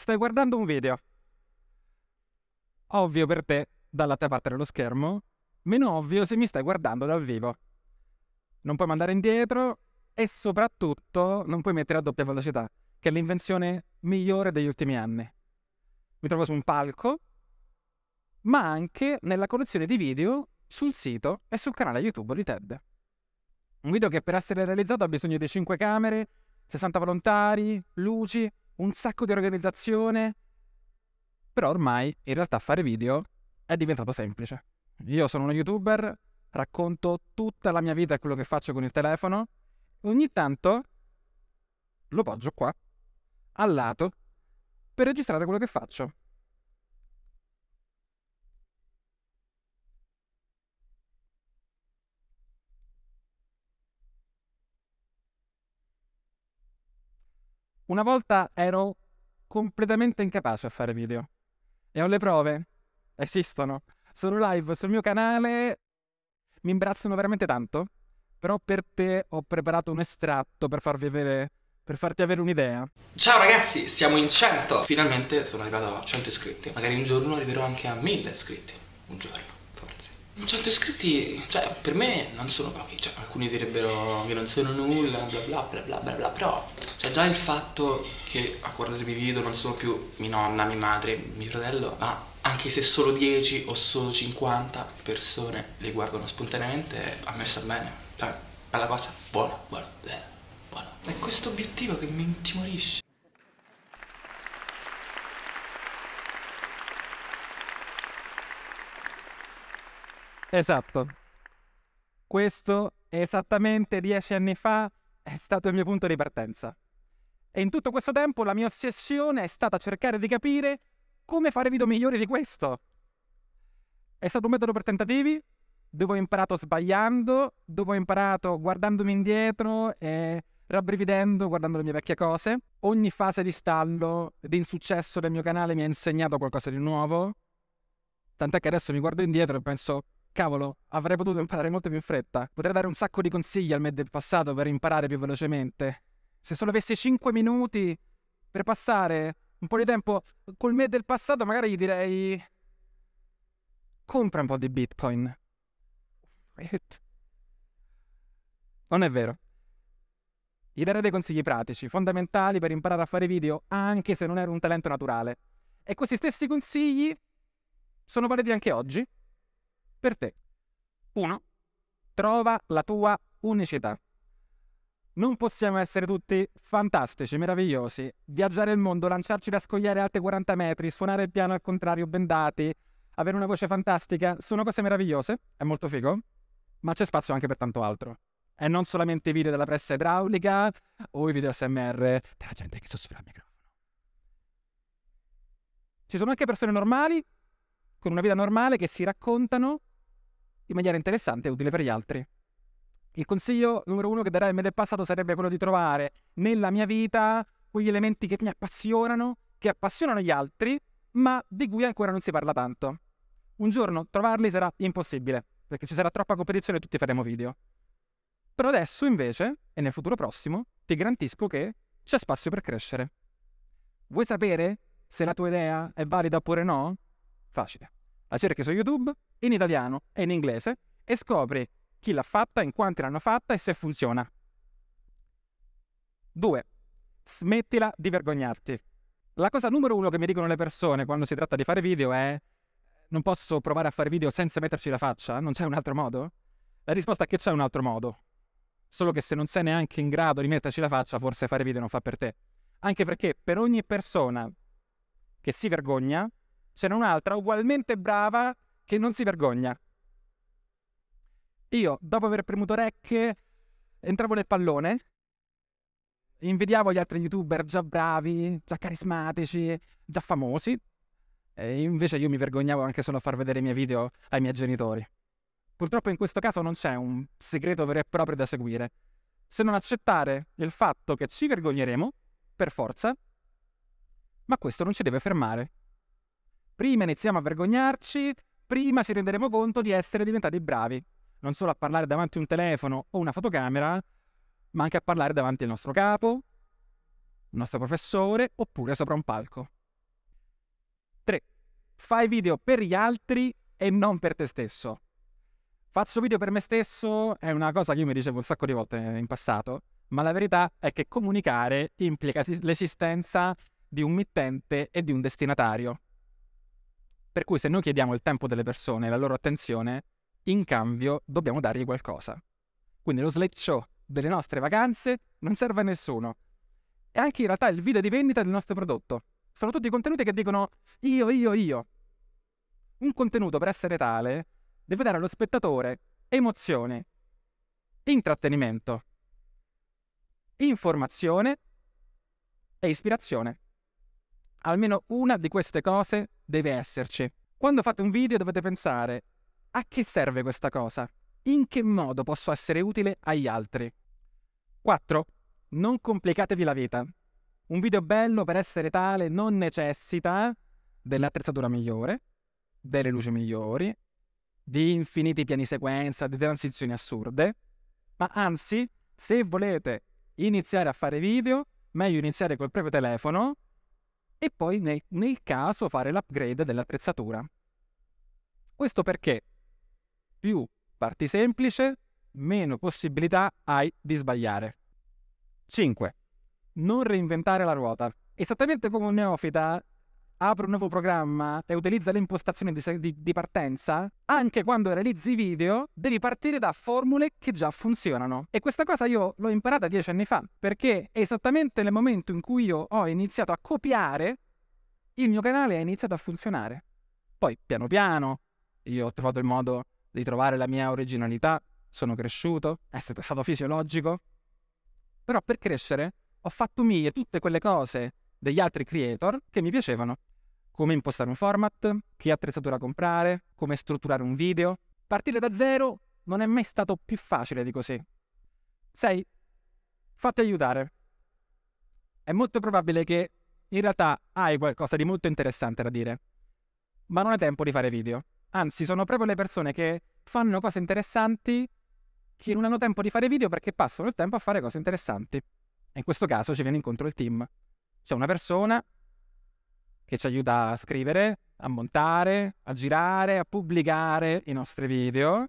Stai guardando un video. Ovvio per te dalla dall'altra parte dello schermo, meno ovvio se mi stai guardando dal vivo. Non puoi mandare indietro e soprattutto non puoi mettere a doppia velocità, che è l'invenzione migliore degli ultimi anni. Mi trovo su un palco, ma anche nella collezione di video sul sito e sul canale YouTube di TED. Un video che per essere realizzato ha bisogno di 5 camere, 60 volontari, luci, un sacco di organizzazione, però ormai in realtà fare video è diventato semplice. Io sono uno youtuber, racconto tutta la mia vita e quello che faccio con il telefono, ogni tanto lo poggio qua, al lato, per registrare quello che faccio. Una volta ero completamente incapace a fare video. E ho le prove. Esistono. Sono live sul mio canale. Mi imbarazzano veramente tanto. Però per te ho preparato un estratto per farvi avere per farti avere un'idea. Ciao ragazzi, siamo in 100! Finalmente sono arrivato a 100 iscritti. Magari un giorno arriverò anche a 1000 iscritti. Un giorno certi iscritti, cioè, per me non sono pochi, cioè, alcuni direbbero che non sono nulla, bla bla bla bla bla, bla però cioè, già il fatto che a i video non sono più mia nonna, mia madre, mio fratello, ma anche se solo 10 o solo 50 persone le guardano spontaneamente, a me sta bene, cioè, bella cosa, buona, buona, bella, buona. È questo obiettivo che mi intimorisce. Esatto. Questo esattamente dieci anni fa è stato il mio punto di partenza. E in tutto questo tempo la mia ossessione è stata cercare di capire come fare video migliori di questo. È stato un metodo per tentativi, dove ho imparato sbagliando, dove ho imparato guardandomi indietro e rabbrividendo guardando le mie vecchie cose. Ogni fase di stallo, di insuccesso del mio canale mi ha insegnato qualcosa di nuovo. Tant'è che adesso mi guardo indietro e penso, cavolo, avrei potuto imparare molto più in fretta. Potrei dare un sacco di consigli al me del passato per imparare più velocemente. Se solo avessi 5 minuti per passare un po' di tempo col me del passato, magari gli direi... Compra un po' di bitcoin. Non è vero. Gli darei dei consigli pratici, fondamentali per imparare a fare video, anche se non era un talento naturale. E questi stessi consigli sono validi anche oggi, per te. 1. Trova la tua unicità. Non possiamo essere tutti fantastici, meravigliosi, viaggiare il mondo, lanciarci da scogliere alte 40 metri, suonare il piano al contrario, bendati, avere una voce fantastica, sono cose meravigliose, è molto figo, ma c'è spazio anche per tanto altro. E non solamente i video della pressa idraulica o i video SMR della gente che sospira al microfono. Ci sono anche persone normali, con una vita normale, che si raccontano in maniera interessante e utile per gli altri. Il consiglio numero uno che darei me del passato sarebbe quello di trovare nella mia vita quegli elementi che mi appassionano, che appassionano gli altri, ma di cui ancora non si parla tanto. Un giorno trovarli sarà impossibile, perché ci sarà troppa competizione e tutti faremo video. Però adesso invece, e nel futuro prossimo, ti garantisco che c'è spazio per crescere. Vuoi sapere se la tua idea è valida oppure no? Facile. La cerchi su YouTube, in italiano e in inglese e scopri chi l'ha fatta, in quanti l'hanno fatta e se funziona. 2. Smettila di vergognarti. La cosa numero uno che mi dicono le persone quando si tratta di fare video è non posso provare a fare video senza metterci la faccia? Non c'è un altro modo? La risposta è che c'è un altro modo. Solo che se non sei neanche in grado di metterci la faccia, forse fare video non fa per te. Anche perché per ogni persona che si vergogna, c'è un'altra ugualmente brava che non si vergogna. Io, dopo aver premuto REC, entravo nel pallone, invidiavo gli altri youtuber già bravi, già carismatici, già famosi, e invece io mi vergognavo anche solo a far vedere i miei video ai miei genitori. Purtroppo in questo caso non c'è un segreto vero e proprio da seguire, se non accettare il fatto che ci vergogneremo, per forza, ma questo non ci deve fermare. Prima iniziamo a vergognarci, prima ci renderemo conto di essere diventati bravi, non solo a parlare davanti a un telefono o una fotocamera, ma anche a parlare davanti al nostro capo, al nostro professore oppure sopra un palco. 3. Fai video per gli altri e non per te stesso. Faccio video per me stesso è una cosa che io mi dicevo un sacco di volte in passato, ma la verità è che comunicare implica l'esistenza di un mittente e di un destinatario. Per cui se noi chiediamo il tempo delle persone e la loro attenzione, in cambio dobbiamo dargli qualcosa. Quindi lo slate show delle nostre vacanze non serve a nessuno. E anche in realtà il video di vendita del nostro prodotto. Sono tutti contenuti che dicono io, io, io. Un contenuto per essere tale deve dare allo spettatore emozione, intrattenimento, informazione e ispirazione. Almeno una di queste cose deve esserci. Quando fate un video dovete pensare a che serve questa cosa? In che modo posso essere utile agli altri? 4. Non complicatevi la vita. Un video bello per essere tale non necessita dell'attrezzatura migliore, delle luci migliori, di infiniti piani sequenza, di transizioni assurde, ma anzi, se volete iniziare a fare video, meglio iniziare col proprio telefono e poi nel, nel caso fare l'upgrade dell'attrezzatura. Questo perché più parti semplice, meno possibilità hai di sbagliare. 5. Non reinventare la ruota. Esattamente come un neofita apre un nuovo programma e utilizza le impostazioni di, di, di partenza, anche quando realizzi video devi partire da formule che già funzionano. E questa cosa io l'ho imparata dieci anni fa, perché esattamente nel momento in cui io ho iniziato a copiare, il mio canale ha iniziato a funzionare. Poi, piano piano, io ho trovato il modo di trovare la mia originalità, sono cresciuto, è stato fisiologico. Però per crescere ho fatto mie tutte quelle cose degli altri creator che mi piacevano come impostare un format, che attrezzatura comprare, come strutturare un video. Partire da zero non è mai stato più facile di così. 6. Fatti aiutare. È molto probabile che in realtà hai qualcosa di molto interessante da dire, ma non hai tempo di fare video. Anzi, sono proprio le persone che fanno cose interessanti che non hanno tempo di fare video perché passano il tempo a fare cose interessanti. E in questo caso ci viene incontro il team. C'è una persona che ci aiuta a scrivere, a montare, a girare, a pubblicare i nostri video,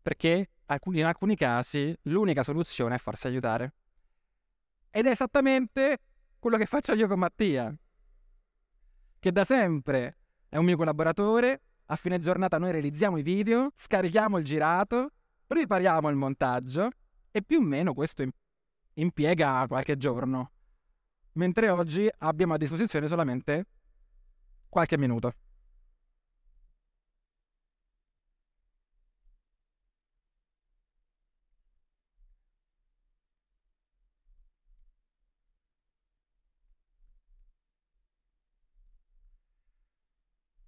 perché in alcuni casi l'unica soluzione è farsi aiutare. Ed è esattamente quello che faccio io con Mattia, che da sempre è un mio collaboratore, a fine giornata noi realizziamo i video, scarichiamo il girato, prepariamo il montaggio e più o meno questo impiega qualche giorno mentre oggi abbiamo a disposizione solamente qualche minuto.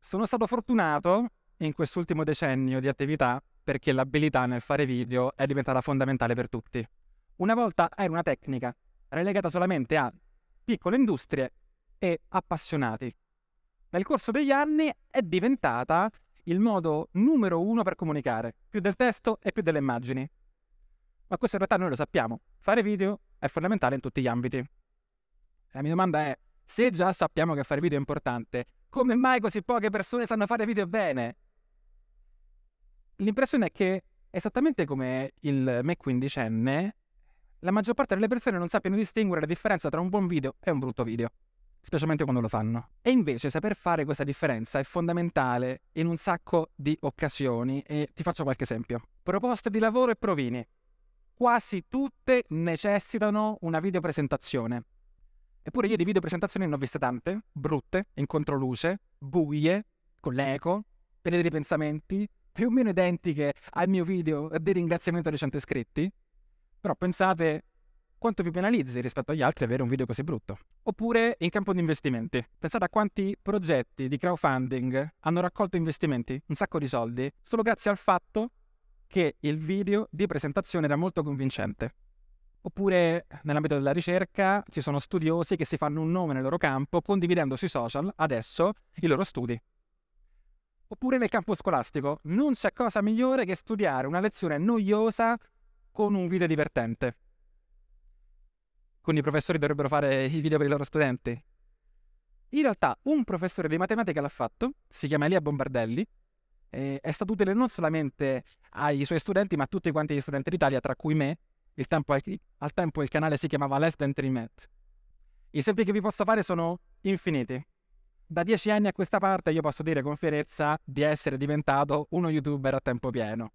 Sono stato fortunato in quest'ultimo decennio di attività perché l'abilità nel fare video è diventata fondamentale per tutti. Una volta era una tecnica, relegata solamente a piccole industrie e appassionati. Nel corso degli anni è diventata il modo numero uno per comunicare, più del testo e più delle immagini. Ma questo in realtà noi lo sappiamo, fare video è fondamentale in tutti gli ambiti. La mia domanda è, se già sappiamo che fare video è importante, come mai così poche persone sanno fare video bene? L'impressione è che, esattamente come il me quindicenne, la maggior parte delle persone non sappiano distinguere la differenza tra un buon video e un brutto video, specialmente quando lo fanno. E invece saper fare questa differenza è fondamentale in un sacco di occasioni e ti faccio qualche esempio. Proposte di lavoro e provini. Quasi tutte necessitano una videopresentazione. Eppure io di videopresentazioni ne ho viste tante, brutte, in controluce, buie, con l'eco, piene di ripensamenti, più o meno identiche al mio video di ringraziamento dei 100 iscritti, però pensate quanto vi penalizzi rispetto agli altri avere un video così brutto. Oppure in campo di investimenti. Pensate a quanti progetti di crowdfunding hanno raccolto investimenti, un sacco di soldi, solo grazie al fatto che il video di presentazione era molto convincente. Oppure nell'ambito della ricerca ci sono studiosi che si fanno un nome nel loro campo condividendo sui social adesso i loro studi. Oppure nel campo scolastico, non c'è cosa migliore che studiare una lezione noiosa con un video divertente. Quindi i professori dovrebbero fare i video per i loro studenti. In realtà un professore di matematica l'ha fatto, si chiama Elia Bombardelli, è stato utile non solamente ai suoi studenti, ma a tutti quanti gli studenti d'Italia, tra cui me. Il Tempo, è, al tempo il canale si chiamava Less Than 3 Met. Gli esempi che vi posso fare sono infiniti. Da dieci anni a questa parte io posso dire con fierezza di essere diventato uno youtuber a tempo pieno,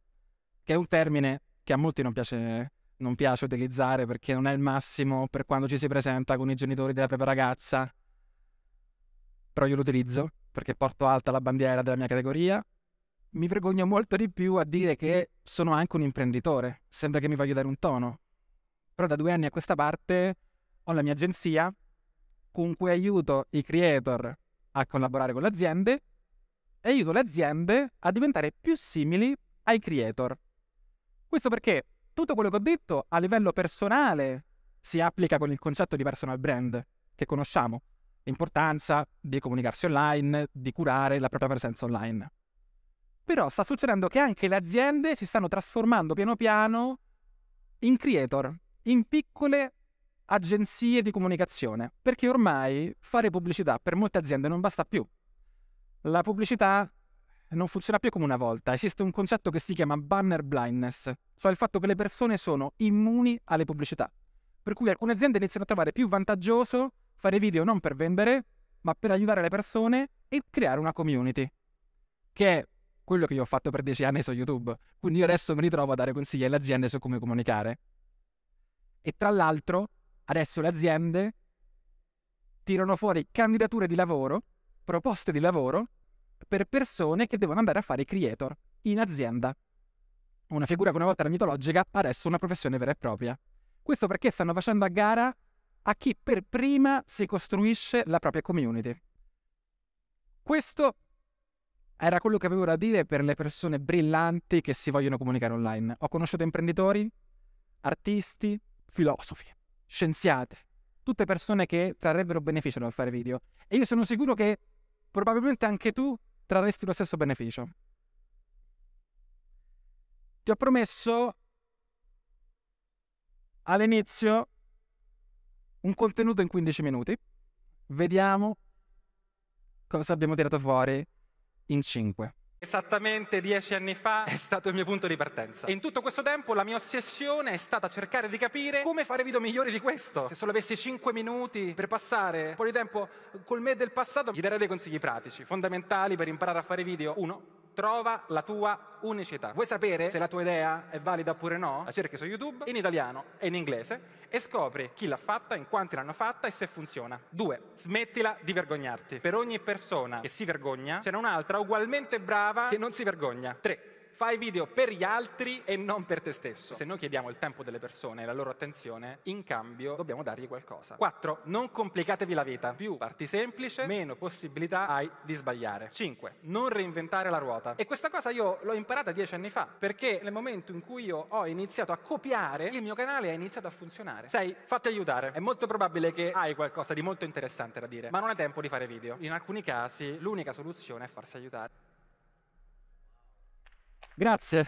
che è un termine che a molti non piace, non piace utilizzare perché non è il massimo per quando ci si presenta con i genitori della propria ragazza, però io lo utilizzo perché porto alta la bandiera della mia categoria. Mi vergogno molto di più a dire che sono anche un imprenditore, sembra che mi voglio dare un tono. Però da due anni a questa parte ho la mia agenzia con cui aiuto i creator a collaborare con le aziende e aiuto le aziende a diventare più simili ai creator. Questo perché tutto quello che ho detto a livello personale si applica con il concetto di personal brand che conosciamo, l'importanza di comunicarsi online, di curare la propria presenza online. Però sta succedendo che anche le aziende si stanno trasformando piano piano in creator, in piccole agenzie di comunicazione, perché ormai fare pubblicità per molte aziende non basta più. La pubblicità non funziona più come una volta. Esiste un concetto che si chiama banner blindness, cioè il fatto che le persone sono immuni alle pubblicità. Per cui alcune aziende iniziano a trovare più vantaggioso fare video non per vendere, ma per aiutare le persone e creare una community, che è quello che io ho fatto per dieci anni su YouTube. Quindi io adesso mi ritrovo a dare consigli alle aziende su come comunicare. E tra l'altro, adesso le aziende tirano fuori candidature di lavoro, proposte di lavoro, per persone che devono andare a fare i creator in azienda. Una figura che una volta era mitologica, adesso una professione vera e propria. Questo perché stanno facendo a gara a chi per prima si costruisce la propria community. Questo era quello che avevo da dire per le persone brillanti che si vogliono comunicare online. Ho conosciuto imprenditori, artisti, filosofi, scienziati, tutte persone che trarrebbero beneficio dal fare video. E io sono sicuro che probabilmente anche tu trarresti lo stesso beneficio. Ti ho promesso all'inizio un contenuto in 15 minuti. Vediamo cosa abbiamo tirato fuori in 5. Esattamente dieci anni fa è stato il mio punto di partenza. E in tutto questo tempo la mia ossessione è stata cercare di capire come fare video migliori di questo. Se solo avessi cinque minuti per passare un po' di tempo col me del passato, gli darei dei consigli pratici, fondamentali per imparare a fare video. Uno, trova la tua unicità. Vuoi sapere se la tua idea è valida oppure no? La cerchi su YouTube in italiano e in inglese e scopri chi l'ha fatta, in quanti l'hanno fatta e se funziona. 2. Smettila di vergognarti. Per ogni persona che si vergogna, c'è un'altra ugualmente brava che non si vergogna. 3 fai video per gli altri e non per te stesso. Se noi chiediamo il tempo delle persone e la loro attenzione, in cambio dobbiamo dargli qualcosa. 4. Non complicatevi la vita. Più parti semplice, meno possibilità hai di sbagliare. 5. Non reinventare la ruota. E questa cosa io l'ho imparata dieci anni fa, perché nel momento in cui io ho iniziato a copiare, il mio canale ha iniziato a funzionare. 6. Fatti aiutare. È molto probabile che hai qualcosa di molto interessante da dire, ma non hai tempo di fare video. In alcuni casi l'unica soluzione è farsi aiutare. Grazie.